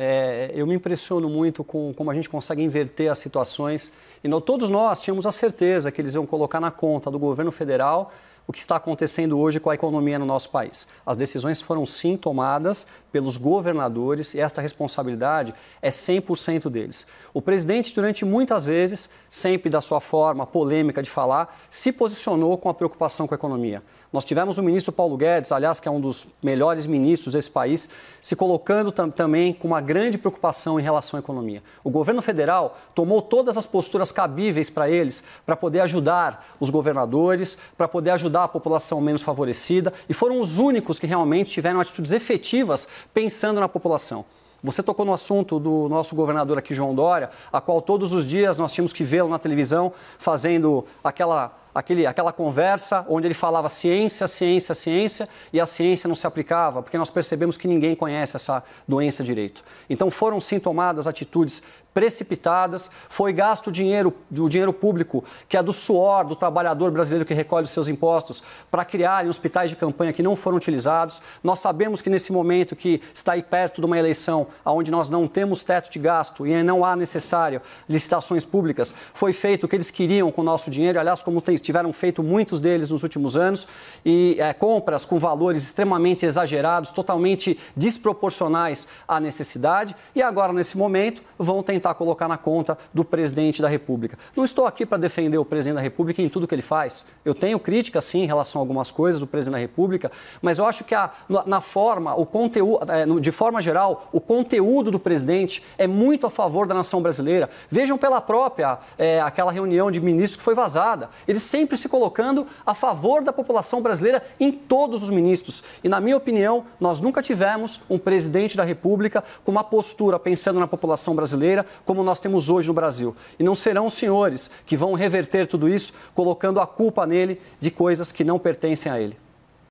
é, eu me impressiono muito com como a gente consegue inverter as situações. E todos nós tínhamos a certeza que eles iam colocar na conta do governo federal o que está acontecendo hoje com a economia no nosso país. As decisões foram sim tomadas pelos governadores e esta responsabilidade é 100% deles. O presidente, durante muitas vezes, sempre da sua forma polêmica de falar, se posicionou com a preocupação com a economia. Nós tivemos o ministro Paulo Guedes, aliás, que é um dos melhores ministros desse país, se colocando tam também com uma grande preocupação em relação à economia. O governo federal tomou todas as posturas cabíveis para eles, para poder ajudar os governadores, para poder ajudar ajudar a população menos favorecida e foram os únicos que realmente tiveram atitudes efetivas pensando na população. Você tocou no assunto do nosso governador aqui, João Dória, a qual todos os dias nós tínhamos que vê-lo na televisão fazendo aquela aquele, aquela conversa onde ele falava ciência, ciência, ciência e a ciência não se aplicava, porque nós percebemos que ninguém conhece essa doença direito. Então foram sim tomadas atitudes precipitadas, foi gasto dinheiro o dinheiro público, que é do suor do trabalhador brasileiro que recolhe os seus impostos, para criar hospitais de campanha que não foram utilizados. Nós sabemos que nesse momento que está aí perto de uma eleição, onde nós não temos teto de gasto e não há necessário licitações públicas, foi feito o que eles queriam com o nosso dinheiro, aliás, como tem tiveram feito muitos deles nos últimos anos, e é, compras com valores extremamente exagerados, totalmente desproporcionais à necessidade, e agora, nesse momento, vão tentar colocar na conta do presidente da República. Não estou aqui para defender o presidente da República em tudo que ele faz. Eu tenho crítica, sim, em relação a algumas coisas do presidente da República, mas eu acho que a, na forma, o conteúdo, é, de forma geral, o conteúdo do presidente é muito a favor da nação brasileira. Vejam pela própria é, aquela reunião de ministros que foi vazada. Eles sempre se colocando a favor da população brasileira em todos os ministros. E, na minha opinião, nós nunca tivemos um presidente da República com uma postura pensando na população brasileira como nós temos hoje no Brasil. E não serão os senhores que vão reverter tudo isso colocando a culpa nele de coisas que não pertencem a ele.